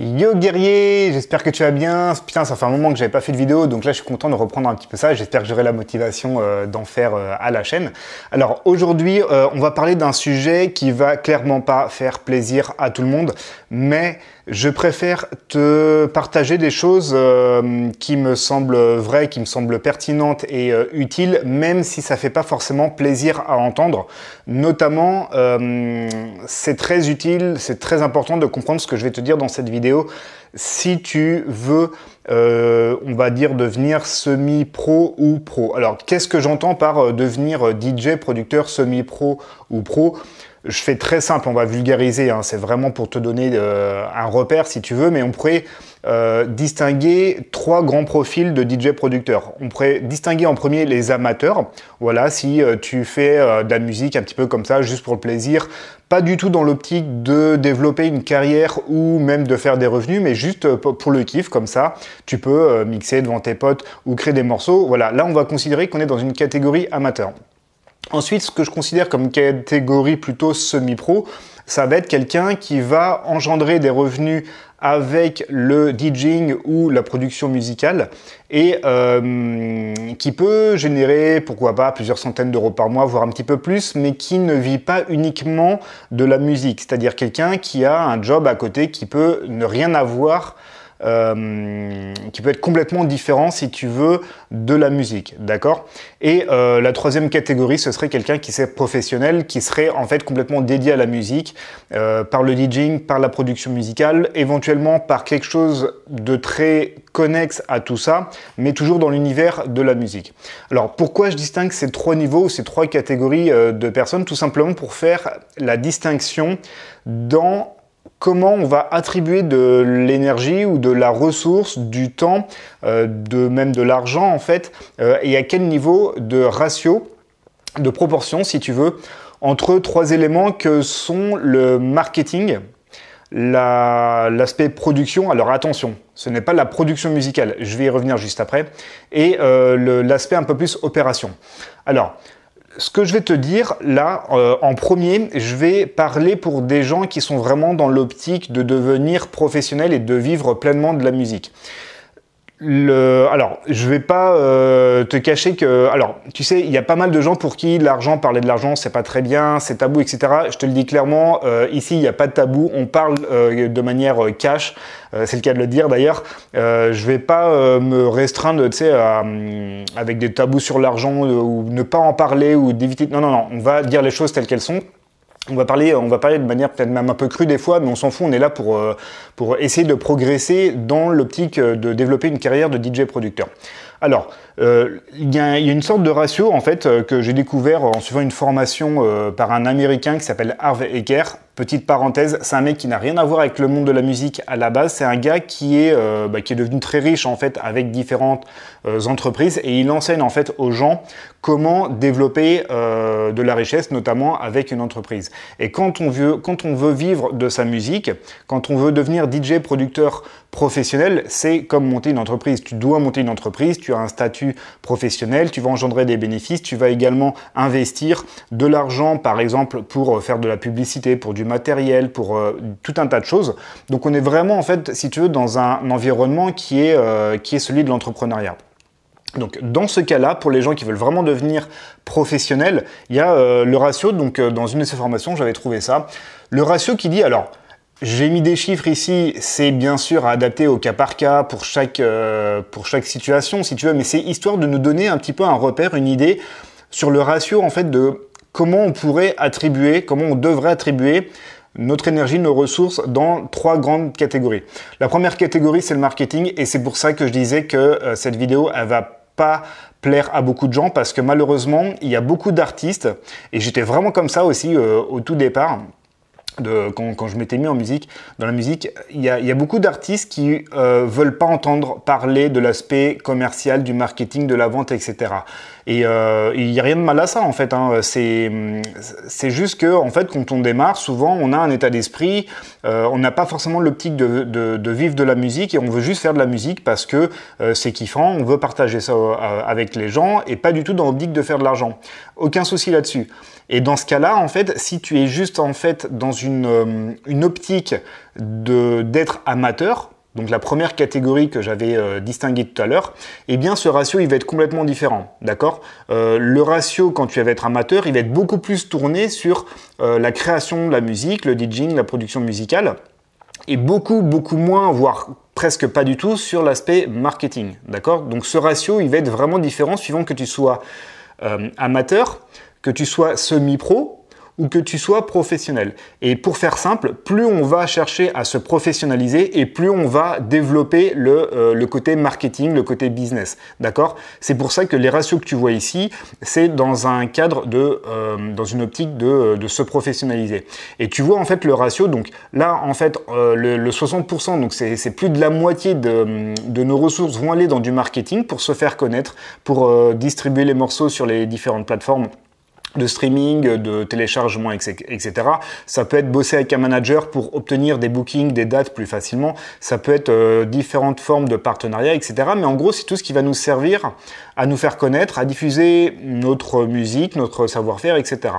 Yo guerrier, j'espère que tu vas bien. Putain, ça fait un moment que j'avais pas fait de vidéo, donc là je suis content de reprendre un petit peu ça. J'espère que j'aurai la motivation euh, d'en faire euh, à la chaîne. Alors aujourd'hui, euh, on va parler d'un sujet qui va clairement pas faire plaisir à tout le monde, mais je préfère te partager des choses euh, qui me semblent vraies, qui me semblent pertinentes et euh, utiles, même si ça ne fait pas forcément plaisir à entendre. Notamment, euh, c'est très utile, c'est très important de comprendre ce que je vais te dire dans cette vidéo si tu veux, on va dire, devenir semi-pro ou pro. Alors, qu'est-ce que j'entends par devenir DJ, producteur, semi-pro ou pro je fais très simple, on va vulgariser, hein, c'est vraiment pour te donner euh, un repère si tu veux, mais on pourrait euh, distinguer trois grands profils de DJ producteurs. On pourrait distinguer en premier les amateurs, voilà, si euh, tu fais de la musique un petit peu comme ça, juste pour le plaisir, pas du tout dans l'optique de développer une carrière ou même de faire des revenus, mais juste pour le kiff, comme ça, tu peux mixer devant tes potes ou créer des morceaux, voilà, là on va considérer qu'on est dans une catégorie amateur. Ensuite, ce que je considère comme catégorie plutôt semi-pro, ça va être quelqu'un qui va engendrer des revenus avec le DJing ou la production musicale et euh, qui peut générer pourquoi pas plusieurs centaines d'euros par mois, voire un petit peu plus, mais qui ne vit pas uniquement de la musique, c'est-à-dire quelqu'un qui a un job à côté qui peut ne rien avoir euh, qui peut être complètement différent, si tu veux, de la musique, d'accord Et euh, la troisième catégorie, ce serait quelqu'un qui serait professionnel, qui serait en fait complètement dédié à la musique, euh, par le DJing, par la production musicale, éventuellement par quelque chose de très connexe à tout ça, mais toujours dans l'univers de la musique. Alors pourquoi je distingue ces trois niveaux, ces trois catégories de personnes Tout simplement pour faire la distinction dans comment on va attribuer de l'énergie ou de la ressource, du temps, euh, de même de l'argent en fait, euh, et à quel niveau de ratio, de proportion si tu veux, entre trois éléments que sont le marketing, l'aspect production, alors attention, ce n'est pas la production musicale, je vais y revenir juste après, et euh, l'aspect un peu plus opération. Alors, ce que je vais te dire là, euh, en premier, je vais parler pour des gens qui sont vraiment dans l'optique de devenir professionnels et de vivre pleinement de la musique le, alors, je vais pas euh, te cacher que, alors, tu sais, il y a pas mal de gens pour qui l'argent, parler de l'argent, c'est pas très bien, c'est tabou, etc. Je te le dis clairement, euh, ici, il n'y a pas de tabou, on parle euh, de manière cash, c'est le cas de le dire d'ailleurs. je vais pas me restreindre, tu sais, mm, avec des tabous sur l'argent ou ne pas en parler ou d'éviter. Non, non, non, on va dire les choses telles qu'elles sont on va parler, on va parler de manière peut-être même un peu crue des fois, mais on s'en fout. On est là pour euh, pour essayer de progresser dans l'optique euh, de développer une carrière de DJ producteur. Alors, euh, il y, a une sorte de ratio en fait que j'ai découvert en suivant une formation par un Américain qui s'appelle Harvey Ecker. Petite parenthèse, c'est un mec qui n'a rien à voir avec le monde de la musique à la base. C'est un gars qui est, euh, bah, qui est devenu très riche en fait avec différentes euh, entreprises et il enseigne en fait aux gens comment développer euh, de la richesse, notamment avec une entreprise. Et quand on veut, quand on veut vivre de sa musique, quand on veut devenir DJ, producteur, professionnel, c'est comme monter une entreprise. Tu dois monter une entreprise, tu as un statut professionnel, tu vas engendrer des bénéfices, tu vas également investir de l'argent, par exemple, pour euh, faire de la publicité, pour du matériel, pour euh, tout un tas de choses. Donc on est vraiment, en fait, si tu veux, dans un environnement qui est, euh, qui est celui de l'entrepreneuriat. Donc dans ce cas-là, pour les gens qui veulent vraiment devenir professionnels, il y a le ratio, donc dans une de ces formations, j'avais trouvé ça, le ratio qui dit, alors, j'ai mis des chiffres ici, c'est bien sûr à adapter au cas par cas pour chaque, euh, pour chaque situation si tu veux, mais c'est histoire de nous donner un petit peu un repère, une idée sur le ratio en fait de comment on pourrait attribuer, comment on devrait attribuer notre énergie, nos ressources dans trois grandes catégories. La première catégorie, c'est le marketing et c'est pour ça que je disais que euh, cette vidéo, elle va pas plaire à beaucoup de gens parce que malheureusement, il y a beaucoup d'artistes et j'étais vraiment comme ça aussi euh, au tout départ quand, je m'étais mis en musique, dans la musique, il y, a, beaucoup d'artistes qui ne euh, veulent pas entendre parler de l'aspect commercial, du marketing, de la vente, etc. Et euh, il n'y a rien de mal à ça en fait. Hein. C'est juste que en fait quand on démarre, souvent on a un état d'esprit, euh, on n'a pas forcément l'optique de, vivre de la musique et on veut juste faire de la musique parce que euh, c'est kiffant, on veut partager ça avec les gens et pas du tout dans l'optique de faire de l'argent. Aucun souci là-dessus. Et dans ce cas-là, en fait, si tu es juste en fait dans une optique d'être amateur, donc la première catégorie que j'avais euh, distinguée tout à l'heure, eh bien ce ratio il va être complètement différent, d'accord euh, Le ratio quand tu vas être amateur, il va être beaucoup plus tourné sur euh, la création de la musique, le DJing, la production musicale, et beaucoup beaucoup moins, voire presque pas du tout, sur l'aspect marketing, d'accord Donc ce ratio il va être vraiment différent suivant que tu sois amateur, que tu sois semi-pro ou que tu sois professionnel. Et pour faire simple, plus on va chercher à se professionnaliser et plus on va développer le, euh, côté marketing, le côté business. D'accord C'est pour ça que les ratios que tu vois ici, c'est dans un cadre de, euh, dans une optique de, se professionnaliser. Et tu vois en fait le ratio, donc là en fait euh, le, 60%, donc c'est plus de la moitié de, nos ressources vont aller dans du marketing pour se faire connaître, pour distribuer les morceaux sur les différentes plateformes de streaming, de téléchargement, etc. Ça peut être bosser avec un manager pour obtenir des bookings, des dates plus facilement. Ça peut être euh, différentes formes de partenariat, etc. Mais en gros, c'est tout ce qui va nous servir à nous faire connaître, à diffuser notre musique, notre savoir-faire, etc.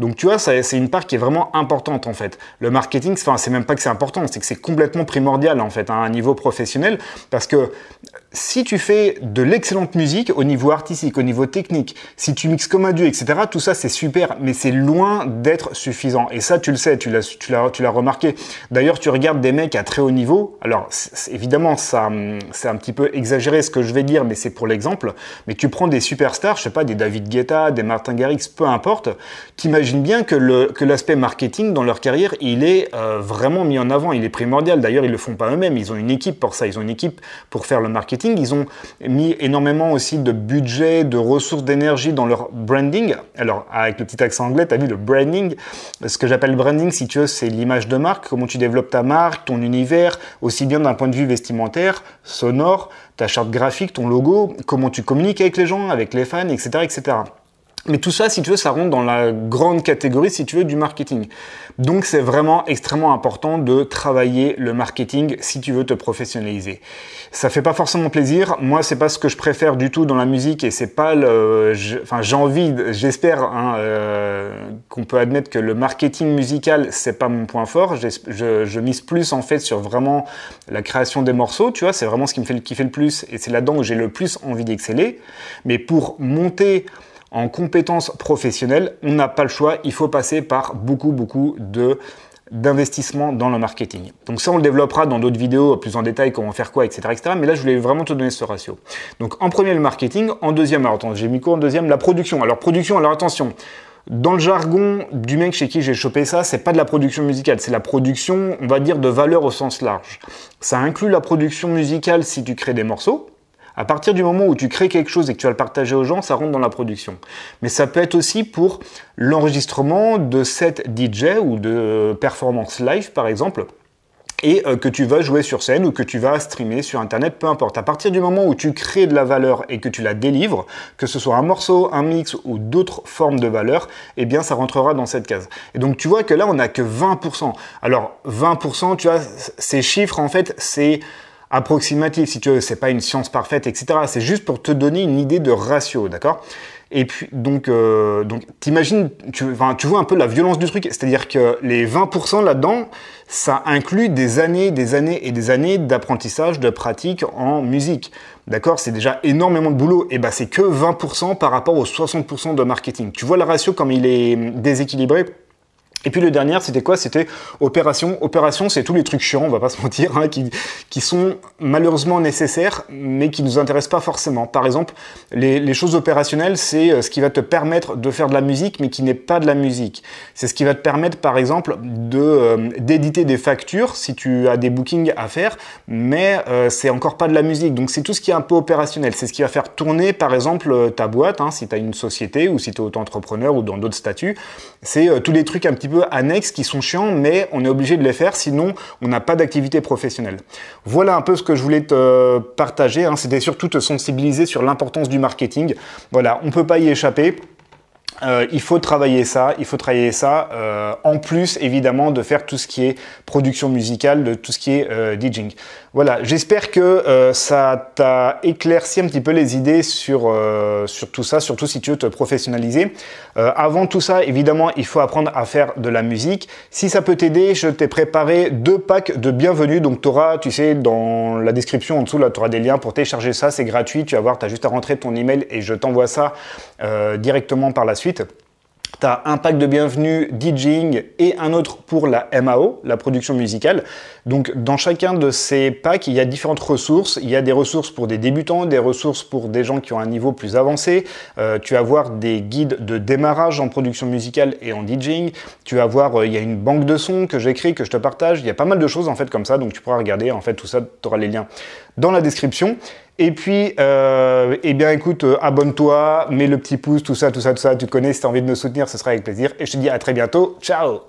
Donc tu vois, c'est une part qui est vraiment importante en fait. Le marketing, enfin c'est même pas que c'est important, c'est que c'est complètement primordial en fait hein, à un niveau professionnel parce que si tu fais de l'excellente musique au niveau artistique, au niveau technique, si tu mixes comme un dieu, etc., tout ça c'est super, mais c'est loin d'être suffisant. Et ça tu le sais, tu l'as remarqué. D'ailleurs tu regardes des mecs à très haut niveau, alors évidemment ça hum, c'est un petit peu exagéré ce que je vais dire, mais c'est pour l'exemple mais tu prends des superstars, je sais pas, des David Guetta, des Martin Garrix, peu importe, imaginent bien que, l'aspect marketing dans leur carrière, il est euh, vraiment mis en avant, il est primordial. D'ailleurs, ils le font pas eux-mêmes, ils ont une équipe pour ça, ils ont une équipe pour faire le marketing, ils ont mis énormément aussi de budget, de ressources d'énergie dans leur branding. Alors, avec le petit accent anglais, t'as vu le branding, ce que j'appelle branding, si tu veux, c'est l'image de marque, comment tu développes ta marque, ton univers, aussi bien d'un point de vue vestimentaire, sonore, ta charte graphique, ton logo, comment tu communiques avec les gens, avec les fans, etc. etc. Mais tout ça, si tu veux, ça rentre dans la grande catégorie, si tu veux, du marketing. Donc c'est vraiment extrêmement important de travailler le marketing si tu veux te professionnaliser. Ça fait pas forcément plaisir. Moi, c'est pas ce que je préfère du tout dans la musique et c'est pas le. enfin, j'ai envie, j'espère hein, euh, qu'on peut admettre que le marketing musical c'est pas mon point fort. Je, je, mise plus en fait sur vraiment la création des morceaux. Tu vois, c'est vraiment ce qui me fait kiffer le plus et c'est là-dedans que j'ai le plus envie d'exceller. Mais pour monter en compétences professionnelles, on n'a pas le choix, il faut passer par beaucoup, beaucoup de d'investissement dans le marketing. Donc ça, on le développera dans d'autres vidéos plus en détail, comment faire quoi, etc., etc. Mais là, je voulais vraiment te donner ce ratio. Donc en premier, le marketing. En deuxième, alors attends, j'ai mis quoi en deuxième La production. Alors production, alors attention. Dans le jargon du mec chez qui j'ai chopé ça, c'est pas de la production musicale, c'est la production, on va dire, de valeur au sens large. Ça inclut la production musicale si tu crées des morceaux, à partir du moment où tu crées quelque chose et que tu vas le partager aux gens, ça rentre dans la production. Mais ça peut être aussi pour l'enregistrement de set DJ ou de performance live, par exemple et euh, que tu vas jouer sur scène ou que tu vas streamer sur internet, peu importe. À partir du moment où tu crées de la valeur et que tu la délivres, que ce soit un morceau, un mix ou d'autres formes de valeur, eh bien ça rentrera dans cette case. Et donc tu vois que là on n'a que 20%. Alors 20%, tu as ces chiffres en fait c'est approximatif, si tu veux, c'est pas une science parfaite, etc. C'est juste pour te donner une idée de ratio, d'accord et puis, donc, euh, donc t'imagines, tu, tu vois un peu la violence du truc. C'est-à-dire que les 20% là-dedans, ça inclut des années, des années et des années d'apprentissage, de pratique en musique. D'accord C'est déjà énormément de boulot. Et eh bah, ben, c'est que 20% par rapport aux 60% de marketing. Tu vois le ratio comme il est déséquilibré et puis le dernier, c'était quoi C'était opération. Opération, c'est tous les trucs chiants, on va pas se mentir, hein, qui, qui, sont malheureusement nécessaires, mais qui nous intéressent pas forcément. Par exemple, les, choses opérationnelles, c'est euh, ce qui va te permettre de faire de la musique, mais qui n'est pas de la musique. C'est ce qui va te permettre, par exemple, de euh, d'éditer des factures si tu as des bookings à faire, mais euh, c'est encore pas de la musique. Donc c'est tout ce qui est un peu opérationnel. C'est ce qui va faire tourner, par exemple, ta boîte, hein, si tu as une société ou si tu es auto-entrepreneur ou dans d'autres statuts. C'est tous les trucs un petit peu annexes qui sont chiants, mais on est obligé de les faire, sinon on n'a pas d'activité professionnelle. Voilà un peu ce que je voulais te partager. Hein. C'était surtout te sensibiliser sur l'importance du marketing. Voilà, on ne peut pas y échapper. Euh, il faut travailler ça, il faut travailler ça, euh, en plus évidemment de faire tout ce qui est production musicale, de tout ce qui est euh, DJing. Voilà, j'espère que euh, ça t'a éclairci un petit peu les idées sur, euh, sur tout ça, surtout si tu veux te professionnaliser. Euh, avant tout ça, évidemment, il faut apprendre à faire de la musique. Si ça peut t'aider, je t'ai préparé deux packs de bienvenue. Donc, tu auras, tu sais, dans la description en dessous, là, tu auras des liens pour télécharger ça. C'est gratuit. Tu vas voir, tu as juste à rentrer ton email et je t'envoie ça directement par la suite. T'as un pack de bienvenue, DJing et un autre pour la MAO, la production musicale. Donc dans chacun de ces packs, il y a différentes ressources. Il y a des ressources pour des débutants, des ressources pour des gens qui ont un niveau plus avancé. Euh, tu vas voir des guides de démarrage en production musicale et en DJing. Tu vas voir, euh, il y a une banque de sons que j'écris, que je te partage. Il y a pas mal de choses en fait comme ça, donc tu pourras regarder en fait tout ça, tu auras les liens dans la description. Et puis, euh, eh bien, écoute, euh, abonne-toi, mets le petit pouce, tout ça, tout ça, tout ça. Tu connais, si tu as envie de me soutenir, ce sera avec plaisir. Et je te dis à très bientôt. Ciao